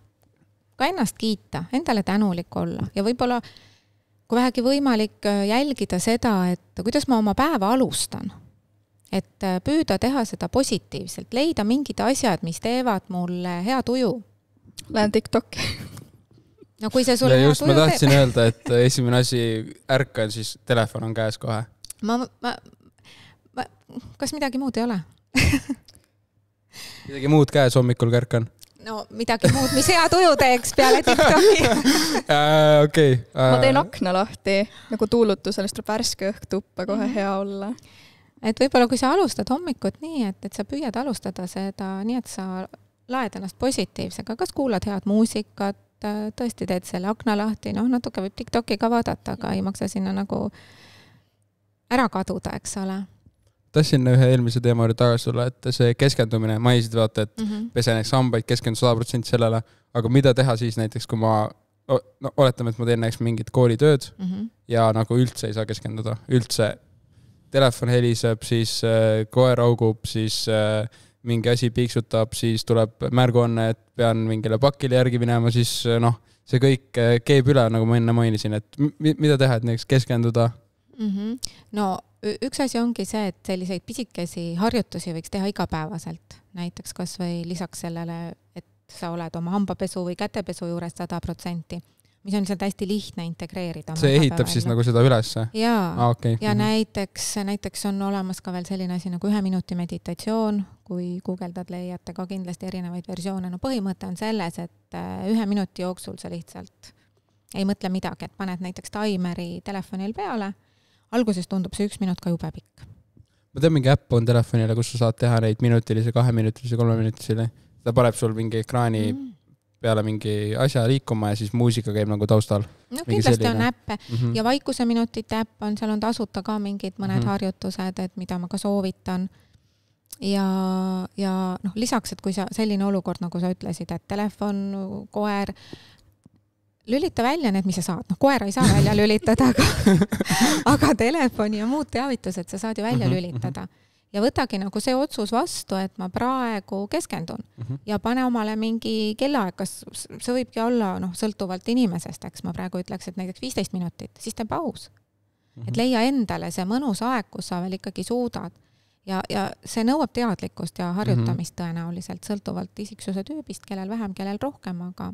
ka ennast kiita, endale tänulik olla ja võib-olla kui vähegi võimalik, äh, jälgida seda, et kuidas ma oma päeva alustan. et äh, püüda teha seda positiivselt, leida mingid asjad, mis teevad mulle hea tuju. Lähen Tiktoki no kui see sulle hea tuju teeb. ma tahtsin öelda, et esimene asi, ärkan, siis telefon on käes kohe ma, ma, ma, kas midagi muud ei ole midagi muud käes hommikul kärkan? no midagi muud, mis hea tuju teeks peale Tiktoki uh,. okei okay, uh.... Äh. ma teen akna lahti nagu tuulutusel, siis tuleb värske õhk tuppa, kohe mm -hmm. hea olla. et võib-olla, kui sa alustad hommikut nii, et, et sa püüad alustada seda nii, et sa laed ennast positiivsega, kas kuulad head muusikat, tõesti teed selle akna lahti, noh, natuke võib Tiktoki ka vaadata, aga ei maksa sinna nagu äh, ära kaduda, eks ole tahtsin ühe eelmise teema juurde tagasi tulla, et see keskendumine, mainisid vaata, et mm -hmm. pesen näiteks hambaid, keskendun sada protsenti sellele, aga mida teha siis näiteks, kui ma no oletame, et ma teen näiteks mingit koolitööd mm -hmm. ja nagu üldse ei saa keskenduda, üldse. Telefon heliseb, siis äh, koer haugub, siis äh, mingi asi piiksutab, siis tuleb märguanne, et pean mingile pakile järgi minema, siis äh, noh, see kõik äh, keeb üle, nagu ma enne mainisin, et mida teha, et näiteks keskenduda mm. -hmm. no üks asi ongi see, et selliseid pisikesi harjutusi võiks teha igapäevaselt, näiteks kasvõi lisaks sellele, et sa oled oma hambapesu või kätepesu juures sada protsenti, mis on lihtsalt hästi lihtne integreerida. see ehitab siis nagu seda ülesse? jaa ah,, okay. ja mm -hmm. näiteks, näiteks on olemas ka veel selline asi nagu ühe minuti meditatsioon, kui guugeldad, leiate ka kindlasti erinevaid versioone, no põhimõte on selles, et äh, ühe minuti jooksul sa lihtsalt ei mõtle midagi, et paned näiteks taimeri telefonil peale alguses tundub see üks minut ka jube pikk. ma tean, mingi äpp on telefonile, kus sa saad teha neid minutilisi, kaheminutilisi, kolmeminutilisi, ta paneb sul mingi ekraani mm peale mingi asja liikuma ja siis muusika käib nagu taustal. no kindlasti on äppe mm -hmm. ja vaikuseminutite äpp on, seal on tasuta ka mingid mõned mm -hmm. harjutused, et mida ma ka soovitan. ja, ja noh, lisaks, et kui sa selline olukord, nagu sa ütlesid, et telefon, koer, lülita välja need, mis sa saad, noh, koera ei saa välja lülitada, aga, aga telefoni ja muud teavitused sa saad ju välja mm -hmm, lülitada mm. -hmm ja võtagi nagu see otsus vastu, et ma praegu keskendun mm -hmm. ja pane omale mingi kellaaeg, kas see võibki olla noh, sõltuvalt inimesest, eks ma praegu ütleks, et näiteks viisteist minutit, siis tee paus mm. -hmm. et mhm. leia endale see mõnus aeg, kus sa veel ikkagi suudad ja, ja see nõuab teadlikkust ja harjutamist mm -hmm. tõenäoliselt sõltuvalt isiksuse tüübist, kellel vähem, kellel rohkem, aga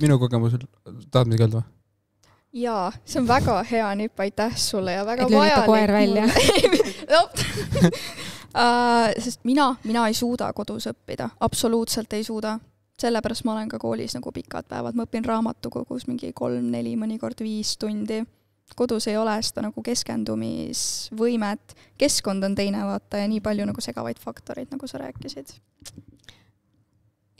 minu kogemusel, tahad midagi öelda või? jaa, see on väga hea nipp, aitäh sulle ja väga vajalik. koer välja no. Äh, sest mina, mina ei suuda kodus õppida, absoluutselt ei suuda. sellepärast ma olen ka koolis nagu pikad päevad, ma õpin raamatukogus mingi kolm-neli, mõnikord viis tundi. kodus ei ole seda nagu keskendumisvõimet, keskkond on teine, vaata, ja nii palju nagu segavaid faktoreid, nagu sa rääkisid.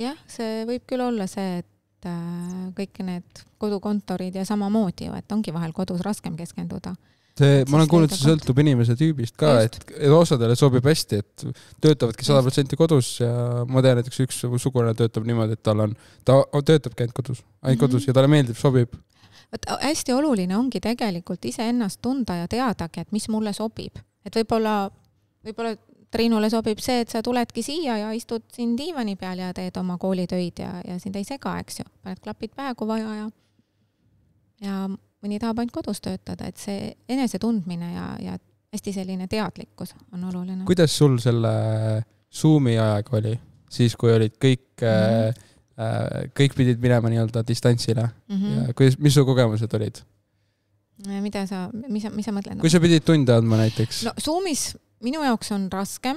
jah, see võib küll olla see, et et äh, kõik need kodukontorid ja samamoodi ju, et ongi vahel kodus raskem keskenduda see, ma olen kuulnud, see sõltub inimese tüübist ka, et, et osadele sobib hästi, et töötavadki sada protsenti kodus ja ma tean näiteks üks sugulane töötab niimoodi, et tal on, ta töötabki ainult kodus, ainult mm -hmm. kodus mhm. ja talle meeldib, sobib. vot hästi oluline ongi tegelikult iseennast tunda ja teadagi, et mis mulle sobib, et võib-olla, võib-olla Triinule sobib see, et sa tuledki siia ja istud siin diivani peal ja teed oma koolitöid ja, ja sind ei sega, eks ju, paned klapid pähe, kui vaja ja ja mõni tahab ainult kodus töötada, et see enesetundmine ja, ja hästi selline teadlikkus on oluline. kuidas sul selle Zoomi ajaga oli, siis kui olid kõik mm, -hmm. äh, kõik pidid minema nii-öelda distantsile mm -hmm. ja kuidas, mis su kogemused olid? mida sa, mis sa, mis sa mõtled no?? kui sa pidid tunde andma näiteks? no Zoomis minu jaoks on raskem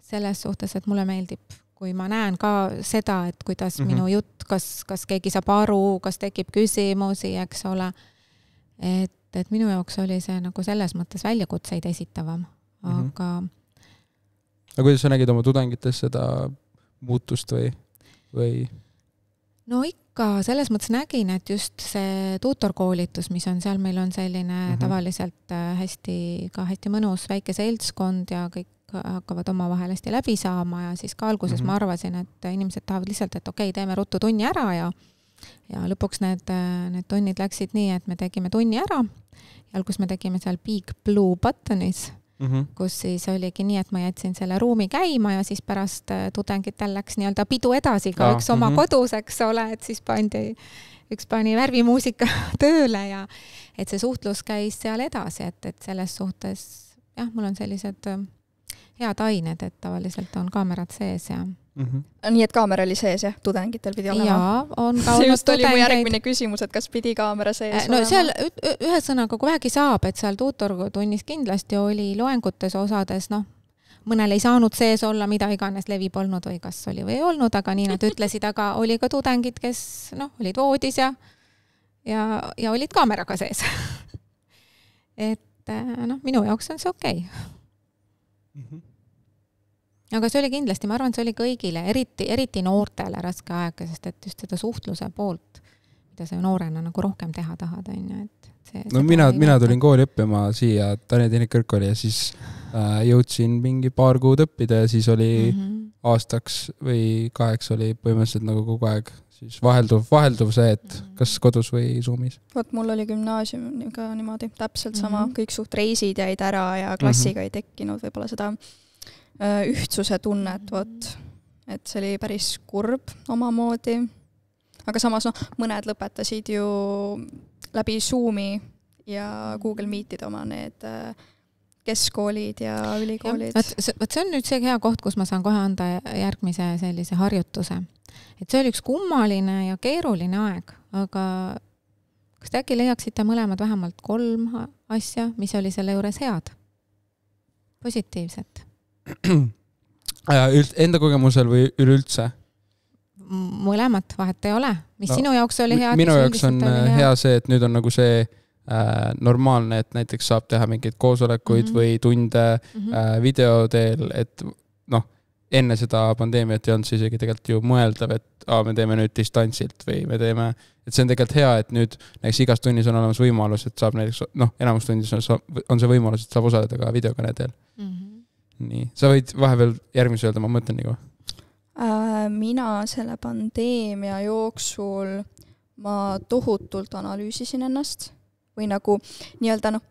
selles suhtes, et mulle meeldib, kui ma näen ka seda, et kuidas mm -hmm. minu jutt, kas, kas keegi saab aru, kas tekib küsimusi, eks ole. et, et minu jaoks oli see nagu selles mõttes väljakutseid esitavam, mhm. aga mm. -hmm. aga kuidas sa nägid oma tudengites seda muutust või, või? no ikka, selles mõttes nägin, et just see tuutorkoolitus, mis on seal, meil on selline mm -hmm. tavaliselt äh, hästi, ka hästi mõnus väike seltskond ja kõik hakkavad omavahel hästi läbi saama ja siis ka alguses mm -hmm. ma arvasin, et inimesed tahavad lihtsalt, et okei okay,, teeme ruttu tunni ära ja ja lõpuks need, äh, need tunnid läksid nii, et me tegime tunni ära ja alguses me tegime seal Big Blue Buttonis Mm -hmm. kus siis oligi nii, et ma jätsin selle ruumi käima ja siis pärast äh, tudengitel läks nii-öelda pidu edasi ka üks oma mm -hmm. kodus, eks ole, et siis pandi, üks pani värvimuusika tööle ja et see suhtlus käis seal edasi, et, et selles suhtes jah, mul on sellised äh, head ained, et tavaliselt on kaamerad sees ja mm. -hmm. nii et kaamera oli sees jah, tudengitel pidi olema? jaa, on ka see just oli tudengeid. mu järgmine küsimus, et kas pidi kaamera sees äh, no, olema? seal ühesõnaga, kui vähegi saab, et seal tuutortunnis kindlasti oli loengutes osades noh, mõnel ei saanud sees olla, mida iganes levi polnud või kas oli või ei olnud, aga nii nad ütlesid, aga oli ka tudengid, kes noh, olid voodis ja ja, ja olid kaameraga sees et äh, noh, minu jaoks on see okei okay. mm. -hmm aga see oli kindlasti, ma arvan, et see oli kõigile, eriti, eriti noortele raske aeg, sest et just seda suhtluse poolt, mida sa ju noorena nagu rohkem teha tahad, on ju, et see no mina, mina tulin kooli õppima siia Tallinna Tehnikakõrgkooli ja siis äh, jõudsin mingi paar kuud õppida ja siis oli mm -hmm. aastaks või kaheks oli põhimõtteliselt nagu kogu aeg siis vahelduv, vahelduv see, et mhm. kas kodus või Zoomis. vot mul oli gümnaasiumiga niimoodi täpselt sama mm, -hmm. kõik suht reisid jäid ära ja klassiga mm -hmm. ei tekkinud võib-olla seda äh, Äh, ühtsuse tunnet, vot. et see oli päris kurb omamoodi. aga samas noh, mõned lõpetasid ju läbi Zoomi ja Google Meetide oma need äh, keskkoolid ja ülikoolid. vot see on nüüd see hea koht, kus ma saan kohe anda järgmise sellise harjutuse. et see oli üks kummaline ja keeruline aeg, aga kas te äkki leiaksite mõlemad vähemalt kolm asja, mis oli selle juures head, positiivset? Äh, üld-, enda kogemusel või üleüldse? mõlemat vahet ei ole, mis no, sinu jaoks oli hea. minu jaoks on äh, hea. hea see, et nüüd on nagu see äh, normaalne, et näiteks saab teha mingeid koosolekuid mm -hmm. või tunde mm -hmm. äh, video teel, et noh, enne seda pandeemiat ei olnud see isegi tegelikult ju mõeldav, et aa, me teeme nüüd distantsilt või me teeme, et see on tegelikult hea, et nüüd näiteks igas tunnis on olemas võimalus, et saab näiteks noh, enamus tundides on, on see võimalus, et saab osaleda ka videokõne teel mm. -hmm nii, sa võid vahepeal järgmise öelda, ma mõtlen nii nagu. kaua. Äh, mina selle pandeemia jooksul, ma tohutult analüüsisin ennast või nagu nii-öelda noh,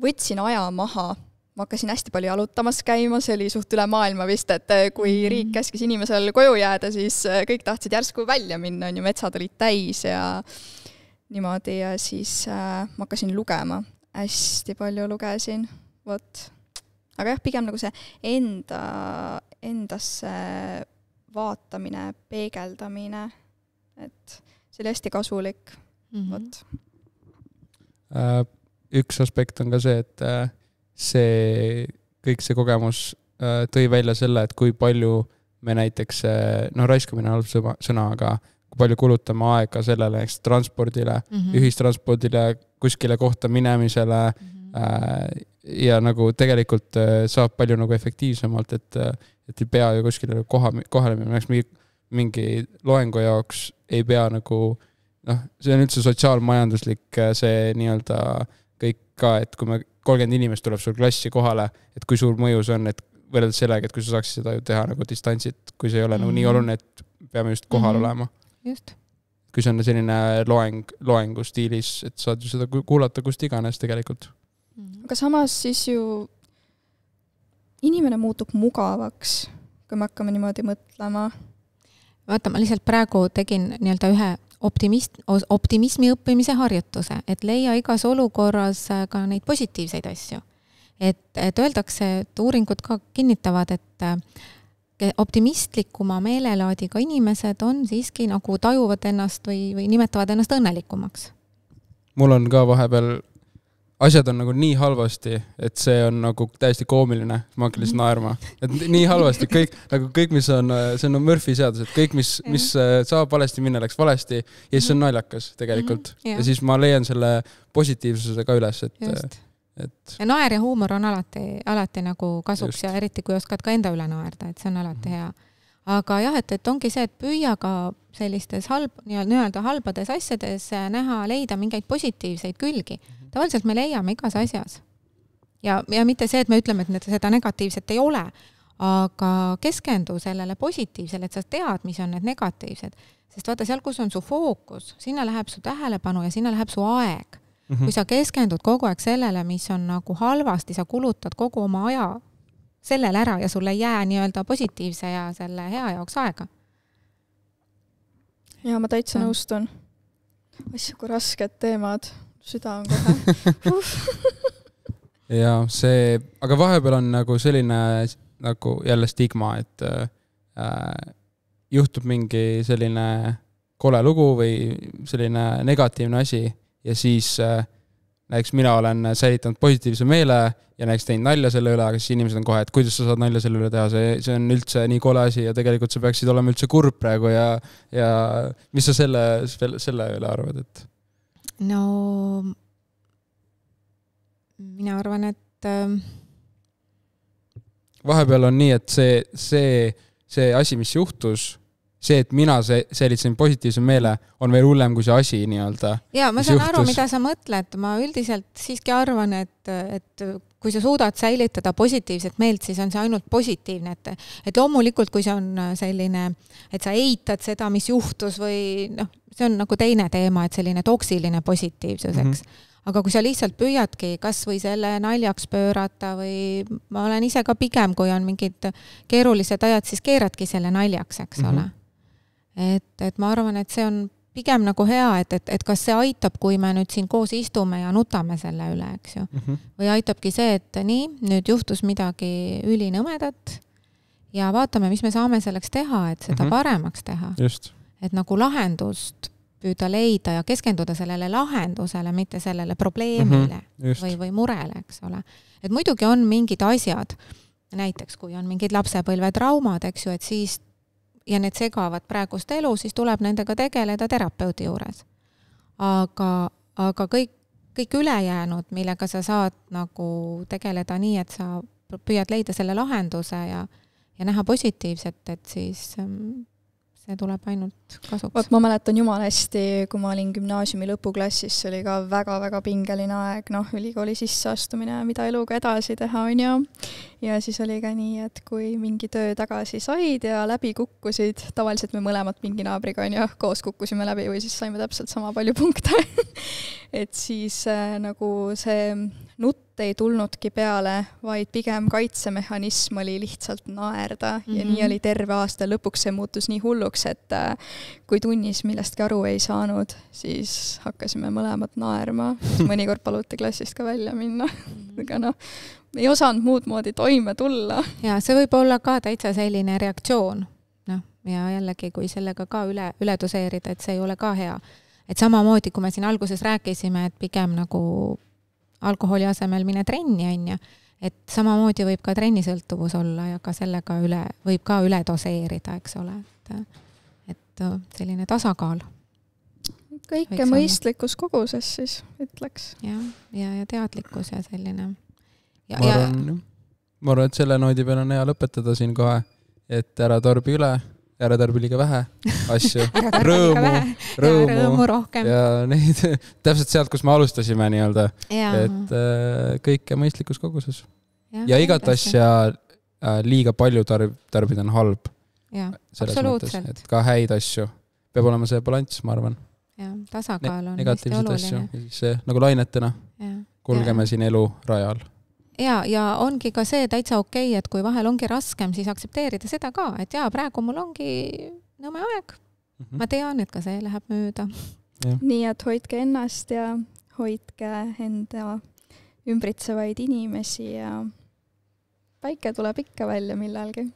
võtsin aja maha, ma hakkasin hästi palju jalutamas käima, see oli suht üle maailma vist, et äh, kui mm. riik käskis inimesel koju jääda, siis äh, kõik tahtsid järsku välja minna, on ju, metsad olid täis ja niimoodi ja siis äh, ma hakkasin lugema, hästi palju lugesin, vot aga jah, pigem nagu see enda, endasse vaatamine, peegeldamine, et see oli hästi kasulik mm, -hmm. vot. Äh, üks aspekt on ka see, et äh, see, kõik see kogemus äh, tõi välja selle, et kui palju me näiteks, no raiskamine on halb sõna, sõna, aga kui palju kulutame aega sellele, eks transpordile mm, -hmm. ühistranspordile, kuskile kohta minemisele mm, -hmm ja nagu tegelikult äh, saab palju nagu efektiivsemalt, et, äh, et ei pea ju kuskile koha, kohale minema, näiteks mingi, mingi loengu jaoks ei pea nagu noh, see on üldse sotsiaalmajanduslik äh, see nii-öelda kõik ka, et kui me, kolmkümmend inimest tuleb sul klassi kohale, et kui suur mõju see on, et võrreldes sellega, et kui sa saaksid seda ju teha nagu distantsilt, kui see ei ole mm -hmm. nagu nii mhm. oluline, et peame just kohal mm -hmm. olema. just kui see on selline loeng, loengu stiilis, et saad ju seda kuulata kust iganes tegelikult. Mhm. aga samas siis ju inimene muutub mugavaks, kui me hakkame niimoodi mõtlema. vaata, ma lihtsalt praegu tegin nii-öelda ühe optimist, optimismi õppimise harjutuse, et leia igas olukorras äh, ka neid positiivseid asju. et, et öeldakse, et uuringud ka kinnitavad, et äh, optimistlikuma meelelaadiga inimesed on siiski nagu tajuvad ennast või, või nimetavad ennast õnnelikumaks. mul on ka vahepeal asjad on nagu nii halvasti, et see on nagu täiesti koomiline, ma hakkan lihtsalt mhm. naerma. et nii halvasti kõik, nagu kõik, mis on, äh, see on nagu Murphy seadus, et kõik, mis, mis äh, saab valesti minna, läks valesti ja siis on mhm. naljakas tegelikult mm. -hmm, ja. ja siis ma leian selle positiivsuse ka üles, et äh, Just. et ja naer ja huumor on alati, alati nagu kasuks Just. ja eriti, kui oskad ka enda üle naerda, et see on alati mhm. hea. aga jah, et, et ongi see, et püüa ka sellistes halb, nii-öelda halbades asjades näha, leida mingeid positiivseid külgi mm. -hmm tavaliselt me leiame igas asjas. ja, ja mitte see, et me ütleme, et need, seda negatiivset ei ole, aga keskendu sellele positiivsele, et sa tead, mis on need negatiivsed. sest vaata, seal, kus on su fookus, sinna läheb su tähelepanu ja sinna läheb su aeg. Mm -hmm. kui sa keskendud kogu aeg sellele, mis on nagu halvasti, sa kulutad kogu oma aja sellele ära ja sul ei jää nii-öelda positiivse ja selle hea jaoks aega jaa, ma täitsa nõustun. asju kui rasked teemad, süda on kohe ja see, aga vahepeal on nagu selline nagu jälle stigma, et äh, juhtub mingi selline kole lugu või selline negatiivne asi ja siis äh, näiteks mina olen säilitanud positiivse meele ja näiteks teinud nalja selle üle, aga siis inimesed on kohe, et kuidas sa saad nalja selle üle teha, see, see on üldse nii kole asi ja tegelikult sa peaksid olema üldse kurb praegu ja, ja mis sa selle, selle üle arvad, et no mina arvan, et ähm, vahepeal on nii, et see, see, see asi, mis juhtus, see, et mina see, säilitasin positiivse meele, on veel hullem kui see asi nii-öelda. jaa, ma saan juhtus. aru, mida sa mõtled, ma üldiselt siiski arvan, et, et kui sa suudad säilitada positiivset meelt, siis on see ainult positiivne, et, et loomulikult, kui see on äh, selline, et sa eitad seda, mis juhtus või noh, see on nagu teine teema, et selline toksiline positiivsus, eks mm. -hmm aga kui sa lihtsalt püüadki kas või selle naljaks pöörata või ma olen ise ka pigem, kui on mingid keerulised ajad, siis keeradki selle naljaks, eks mm -hmm. ole. Mhm. et, et ma arvan, et see on pigem nagu hea, et, et, et kas see aitab, kui me nüüd siin koos istume ja nutame selle üle, eks ju mm. -hmm. või aitabki see, et nii, nüüd juhtus midagi ülinõmedat ja vaatame, mis me saame selleks teha, et seda mm -hmm. paremaks teha. et nagu lahendust püüda leida ja keskenduda sellele lahendusele, mitte sellele probleemile mm -hmm. või, või murele, eks ole. et muidugi on mingid asjad, näiteks kui on mingid lapsepõlvetraumad, eks ju, et siis ja need segavad praegust elu, siis tuleb nendega tegeleda terapeudi juures. aga, aga kõik, kõik ülejäänud, millega sa saad nagu tegeleda nii, et sa püüad leida selle lahenduse ja, ja näha positiivset, et siis ähm, see tuleb ainult kasuks. vot ma mäletan jumala hästi, kui ma olin gümnaasiumi lõpuklassis, see oli ka väga-väga pingeline aeg, noh, ülikooli sisseastumine, mida eluga edasi teha, on ju. ja siis oli ka nii, et kui mingi töö tagasi said ja läbi kukkusid, tavaliselt me mõlemad mingi naabriga, on ju, koos kukkusime läbi või siis saime täpselt sama palju punkte et siis äh, nagu see nutt ei tulnudki peale, vaid pigem kaitsemehhanism oli lihtsalt naerda mm -hmm. ja nii mhm. oli terve aasta, lõpuks see muutus nii hulluks, et äh, kui tunnis millestki aru ei saanud, siis hakkasime mõlemad naerma, mõnikord paluti klassist ka välja minna mhm. aga noh, ei osanud muud moodi toime tulla. ja see võib olla ka täitsa selline reaktsioon, noh, ja jällegi, kui sellega ka üle, üle doseerida, et see ei ole ka hea et samamoodi, kui me siin alguses rääkisime, et pigem nagu alkoholi asemel mine trenni, on ju. et samamoodi võib ka trennisõltuvus olla ja ka sellega üle, võib ka üle doseerida, eks ole, et, et äh, selline tasakaal. kõike mõistlikus koguses siis, ütleks. jah, ja, ja, ja teadlikkus ja selline. ma arvan ja..., ma arvan, et selle noodi peal on hea lõpetada siin kohe, et ära tarbi üle ära tarbi liiga vähe asju, rõõmu, rõõmu ja, rõõmu rohkem. ja neid, täpselt sealt, kus me alustasime nii-öelda, et äh, kõike mõistlikus koguses. ja, ja igat asja äh, liiga palju tarb-, tarbida on halb. absoluutselt. et ka häid asju, peab olema see balanss, ma arvan. jah, tasakaal on hästi oluline. negatiivseid asju, siis nagu lainetena kulgeme ja. siin elu rajal ja, ja ongi ka see täitsa okei okay,, et kui vahel ongi raskem, siis aktsepteerida seda ka, et jaa, praegu mul ongi nõme aeg mm. -hmm. ma tean, et ka see läheb mööda. nii et hoidke ennast ja hoidke enda ümbritsevaid inimesi ja päike tuleb ikka välja millalgi.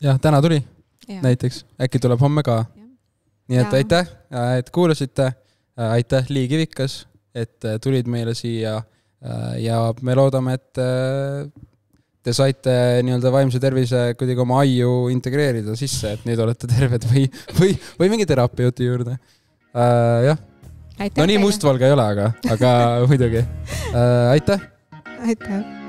jah, täna tuli ja. näiteks, äkki tuleb homme ka. nii et ja. aitäh, et kuulasite, äh, aitäh, Lii Kivikas, et äh, tulid meile siia Äh, ja me loodame, et äh, te saite nii-öelda vaimse tervise kuidagi oma aiu integreerida sisse, et nüüd olete terved või, või, või mingi terapeuti juurde äh,. jah. no nii mustvalge ei ole, aga, aga muidugi äh,. aitäh. aitäh